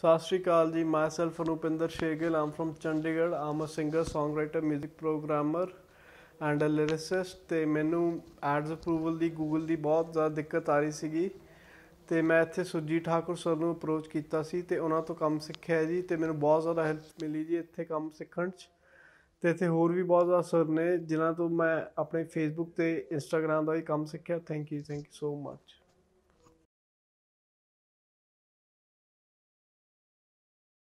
ਸਤਿ ਸ਼੍ਰੀ ਅਕਾਲ ਜੀ myself Anupinder Sehgal I'm from Chandigarh I'm a singer songwriter 뮤직 programmer and a lyricist ਤੇ ਮੈਨੂੰ ਐਡਸ ਅਪਰੂਵਲ ਦੀ ਗੂਗਲ ਦੀ ਬਹੁਤ ਜ਼ਿਆਦਾ ਦਿੱਕਤ ਆ ਰਹੀ ਸੀਗੀ ਤੇ ਮੈਂ ਇੱਥੇ ਸੁਜੀਤ ਠਾਕੁਰ ਸਰ ਨੂੰ ਅਪਰੋਚ ਕੀਤਾ ਸੀ ਤੇ ਉਹਨਾਂ ਤੋਂ ਕੰਮ ਸਿੱਖਿਆ ਜੀ ਤੇ ਮੈਨੂੰ ਬਹੁਤ ਜ਼ਿਆਦਾ ਹੈਲਪ ਮਿਲੀ ਜੀ ਇੱਥੇ ਕੰਮ ਸਿੱਖਣ 'ਚ ਤੇ ਇੱਥੇ ਹੋਰ ਵੀ ਬਹੁਤ ਜ਼ਿਆਦਾ ਸਰ ਨੇ ਜਿਨ੍ਹਾਂ ਤੋਂ ਮੈਂ ਆਪਣੇ ਫੇਸਬੁੱਕ ਤੇ ਇੰਸਟਾਗ੍ਰam ਦਾ ਵੀ ਕੰਮ ਸਿੱਖਿਆ thank you thank you so much